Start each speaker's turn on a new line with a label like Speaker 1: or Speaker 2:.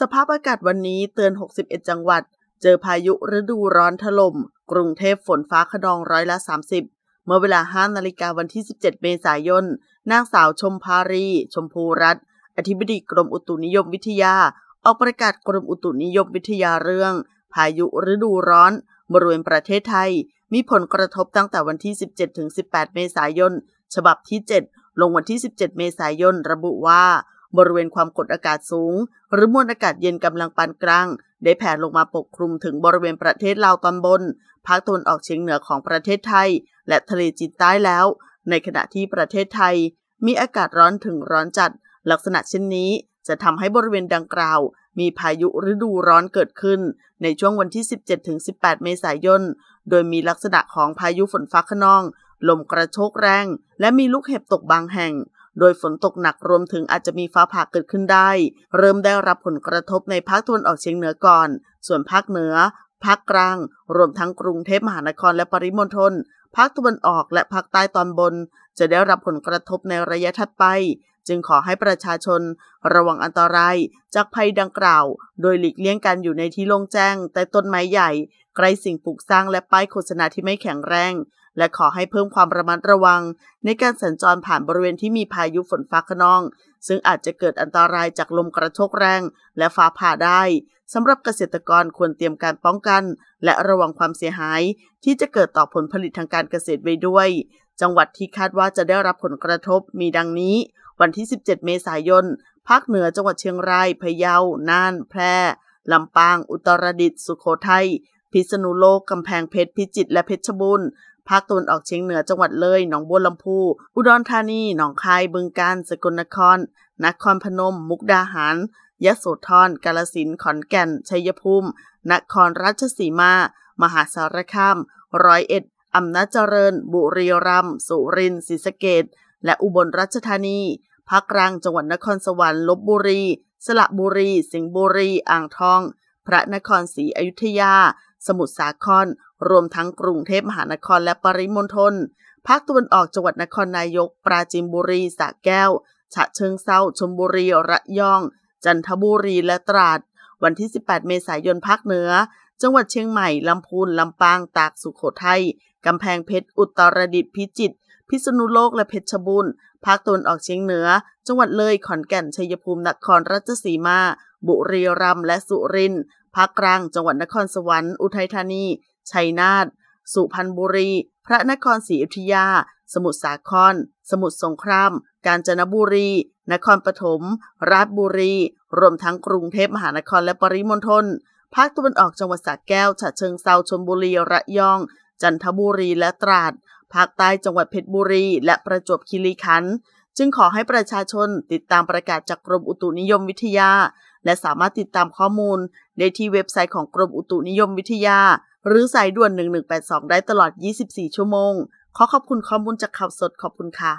Speaker 1: สภาพอากาศวันนี้เตือน 61 จังหวัด เจอพายุฤดูร้อนถลม่ม กรุงเทพฝนฟ้าขนองร้อยละ 30 เมื่อเวลา5นาฬิกาวันที่ 17 เมษายน นางสาวชมพารี ชมพูรัตน์อธิบดีกรมอุตุนิยมวิทยา ออกประกาศกรมอุตุนิยมวิทยาเรื่อง พายุฤดูร้อน บริเวณประเทศไทย มีผลกระทบตั้งแต่วันที่ 17-18 เมษายน ฉบับที่ 7 ลงวันที่ 17 เมษายนระบุว่าบริเวณความกดอากาศสูง หรือมวลอากาศเย็นกำลังปานกลางได้แผ่ลงมาปกคลุมถึงบริเวณประเทศลาวตอนบนภาคตะวันออกเฉียงเหนือของประเทศไทย และทะเลจีนใต้แล้ว ในขณะที่ประเทศไทย มีอากาศร้อนถึงร้อนจัด ลักษณะเช่นนี้จะทำให้บริเวณดังกล่าวมีพายุฤดูร้อนเกิดขึ้นในช่วงวันที่ 17-18 เมษายน โดยมีลักษณะของพายุฝนฟ้าขนอง ลมกระโชกแรง และมีลูกเห็บตกบางแห่งโดยฝนตกหนักรวมถึงอาจจะมีฟ้าผ่าเกิดขึ้นได้ เริ่มได้รับผลกระทบในภาคตะวันออกเฉียงเหนือก่อน ส่วนภาคเหนือภาคกลางรวมทั้งกรุงเทพมหานครและปริมณฑลภาคตะวันออกและภาคใต้ตอนบน จะได้รับผลกระทบในระยะถัดไป จึงขอให้ประชาชน ระวังอันตราย จากภัยดังกล่าว โดยหลีกเลี่ยงการอยู่ในที่โล่งแจ้งแต่ต้นไม้ใหญ่ใกล้สิ่งปลูกสร้างและป้ายโฆษณาที่ไม่แข็งแรง และขอให้เพิ่มความระมัดระวัง ในการสัญจรผ่านบริเวณที่มีพายุฝนฟ้าขนอง ซึ่งอาจจะเกิดอันตรายจากลมกระโชกแรงและฟ้าผ่าได้ สำหรับเกษตรกรควรเตรียมการป้องกัน และระวังความเสียหาย ที่จะเกิดต่อผลผลิตทางการเกษตรไว้ด้วย จังหวัดที่คาดว่าจะได้รับผลกระทบมีดังนี้ วันที่ 17 เมษายนภาคเหนือจังหวัดเชียงราย พะเยา น่าน แพร่ ลำปาง อุตรดิตถ์ สุโขทัยพิษณุโลก กำแพงเพชรพิจิตรและเพชรบุรีภาคตะวันออกเฉียงเหนือจังหวัดเลย หนองบัวลำพู อุดรธานีหนองคายบึงกาฬสกลนคร นครพนม มุกดาหารยะโสธรกาลสินขอนแก่น ชัยภูมิ นครราชสีมา มหาสารคามร้อยเอ็ด อำนาจเจริญ บุรีรัมย์สุรินทร์ศรีสะเกดและอุบลราชธานีภาคกลางจังหวัดนครสวรรค์ลบบุรี สระบุรี สิงห์บุรีอ่างทอง พระนครศรีอยุธยาสมุทรสาคร รวมทั้งกรุงเทพมหานครและปริมณฑลภาคตะวันออกจังหวัดนครนายก ปราจีนบุรีสระแก้ว ฉะเชิงเซาชลบุรี ระยอง จันทบุรี และตราด วันที่ 18 เมษายนภาคเหนือ จังหวัดเชียงใหม่ ลำพูน ลำปาง ตากสุขโขทัย กำแพงเพชร อุตรดิตถ์พิจิตรพิษณุโลกและเพชรบูรณ์ภาคตะวันออกเฉียงเหนือ จังหวัดเลย ขอนแก่น ชัยภูมิ นครราชสีมา บุรีรัมย์ และสุรินทร์ภาคกลางจังหวัดนครสวรรค์อุทัยธานี ชัยนาทสุพรรณบุรี พระนครศรีอยุธยา สมุทรสาคร สมุทรสงครามกาญจนบุรี นครปฐมราชบุรี รวมทั้งกรุงเทพมหานครและปริมณฑลภาคตะวันออกจังหวัดสระแก้วฉะเชิงเซาชลบุรีระยองจันทบุรีและตราดภาคใต้จังหวัดเพชรบุรีและประจวบคีรีขันธ์จึงขอให้ประชาชนติดตามประกาศจากกรมอุตุนิยมวิทยา และสามารถติดตามข้อมูลได้ที่เว็บไซต์ของกรมอุตุนิยมวิทยา หรือสายด่วน 1182 ได้ตลอด 24 ชั่วโมง ขอขอบคุณข้อมูลจากข่าวสดขอบคุณค่ะ